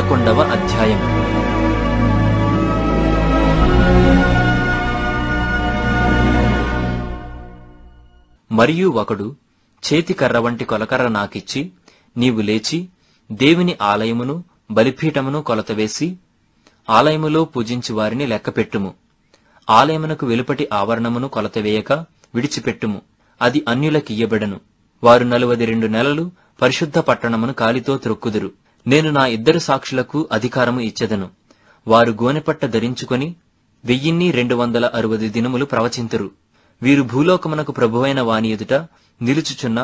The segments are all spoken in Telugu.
పదకొండవ అధ్యాయం మరియు ఒకడు చేతికర్ర వంటి కొలకర్ర నాకిచ్చి నీవు లేచి దేవుని ఆలయమును బలిపీఠమును కొలతవేసి ఆలయములో పూజించి వారిని లెక్కపెట్టుము ఆలయమునకు వెలుపటి ఆవరణమును కొలతవేయక విడిచిపెట్టుము అది అన్యులకియ్యబెడను వారు నలువది రెండు నెలలు పరిశుద్ధ పట్టణమును కాలితో త్రొక్కుదురు నేను నా ఇద్దరు సాక్షులకు అధికారము ఇచ్చదను వారు గోనెపట్ట ధరించుకొని వెయ్యిన్ని రెండు వందల అరవై దినములు ప్రవచింతురు వీరు భూలోకమునకు ప్రభువైన వాని ఎదుట నిలుచుచున్న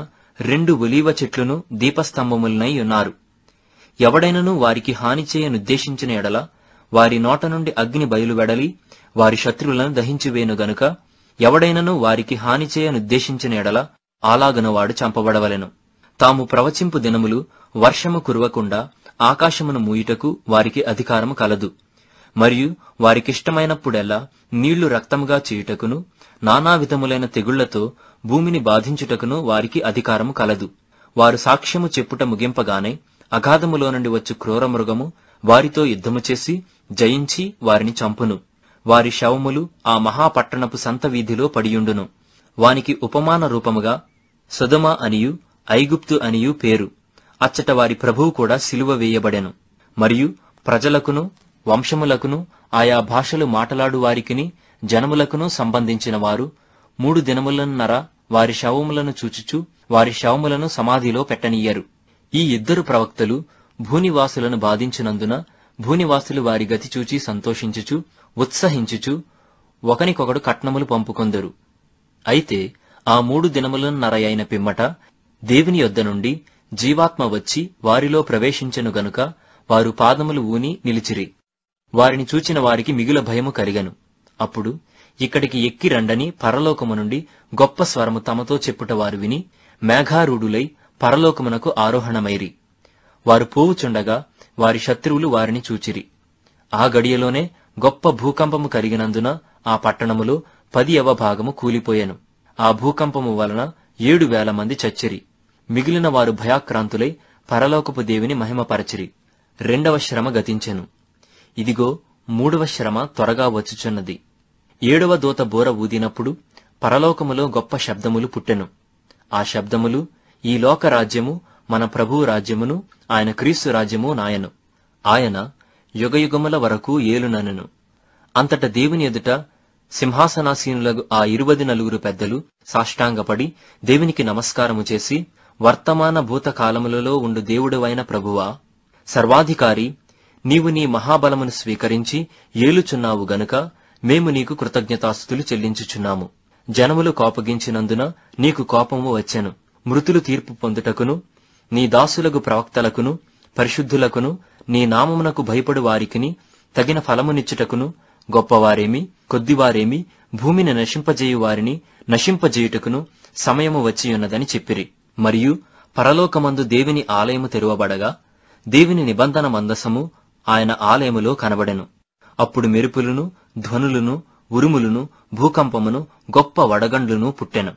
రెండు ఒలీవ చెట్లును దీపస్తంభములనై ఉన్నారు ఎవడైనను వారికి హాని చేయనుద్దేశించిన ఎడల వారి నోట నుండి అగ్ని బయలువెడలి వారి శత్రువులను దహించివేను గనుక ఎవడైనను వారికి హాని చేయనుద్దేశించిన ఎడల ఆలాగనవాడు చంపబడవలెను తాము ప్రవచింపు దినములు వర్షము కురవకుండా ఆకాశమును మూయుటకు వారికి అధికారము కలదు మరియు వారికిష్టమైనప్పుడెల్లా నీళ్లు రక్తముగా చేయుటకును నానా విధములైన తెగుళ్లతో భూమిని బాధించుటకును వారికి అధికారము కలదు వారు సాక్ష్యము చెప్పుట ముగింపగానే అఘాధములో నుండి వచ్చు క్రూరమృగము వారితో యుద్ధము చేసి జయించి వారిని చంపును వారి శవములు ఆ మహాపట్టణపు సంత వీధిలో పడియుండును వానికి ఉపమాన రూపముగా సుధమ అనియు ఐగుప్తు అనియు పేరు అచ్చట వారి ప్రభువు కూడా సిలువ వేయబడెను మరియు ప్రజలకును వంశములకును ఆయా భాషలు మాటలాడు వారికిని జనములకును సంబంధించిన వారు మూడు దినములన్నర వారి శవములను చూచుచు వారి శవములను సమాధిలో పెట్టనీయరు ఈ ఇద్దరు ప్రవక్తలు భూనివాసులను బాధించినందున భూనివాసులు వారి గతి చూచి సంతోషించుచు ఉత్సహించుచు ఒకనికొకడు కట్నములు పంపుకొందరు అయితే ఆ మూడు దినములన్నరయైన పిమ్మట దేవుని యొద్ద నుండి జీవాత్మ వచ్చి వారిలో ప్రవేశించెను గనుక వారు పాదములు ఊని నిలిచిరి వారిని చూచిన వారికి మిగుల భయము కలిగను అప్పుడు ఇక్కడికి ఎక్కి రండని పరలోకము నుండి గొప్ప స్వరము తమతో చెప్పుట వారు విని మేఘారూఢులై పరలోకమునకు ఆరోహణమైరి వారు పోవుచుండగా వారి శత్రువులు వారిని చూచిరి ఆ గడియలోనే గొప్ప భూకంపము కలిగినందున ఆ పట్టణములో పది అవభాగము భాగము కూలిపోయాను ఆ భూకంపము వలన ఏడు వేల మంది చచ్చిరి మిగిలిన వారు భయాక్రాంతులై పరలోకపు దేవిని మహిమపరచిరి రెండవ శ్రమ గతించెను ఇదిగో మూడవ శ్రమ త్వరగా వచ్చుచున్నది ఏడవ దూత బోర ఊదినప్పుడు పరలోకములో గొప్ప శబ్దములు పుట్టెను ఆ శబ్దములు ఈ లోక రాజ్యము మన ప్రభువు రాజ్యమును ఆయన క్రీస్తు రాజ్యము నాయను ఆయన యుగయుగముల వరకు ఏలునను అంతట దేవుని ఎదుట సింహాసనాసీనులకు ఆ ఇరువది నలుగురు పెద్దలు సాష్టాంగపడి దేవునికి నమస్కారము చేసి వర్తమాన భూతకాలములలో ఉండు దేవుడువైన ప్రభువా సర్వాధికారి నీవు నీ మహాబలమును స్వీకరించి ఏలుచున్నావు గనుక మేము నీకు కృతజ్ఞతాస్థుతులు చెల్లించుచున్నాము జనములు కోపగించినందున నీకు కోపము వచ్చెను మృతులు తీర్పు పొందుటకును నీ దాసులకు ప్రవక్తలకును పరిశుద్ధులకును నీ నామమునకు భయపడు వారికిని తగిన ఫలమునిచ్చుటకును గొప్పవారేమి కొద్దివారేమి భూమిని నశింపజేయు వారిని నశింపజేయుటకును సమయము వచ్చియున్నదని చెప్పిరి మరియు పరలోకమందు దేవుని ఆలయము తెరవబడగా దేవుని నిబంధన మందసము ఆయన ఆలయములో కనబడెను అప్పుడు మెరుపులను ధ్వనులను ఉరుములను భూకంపమును గొప్ప వడగండ్లును పుట్టెను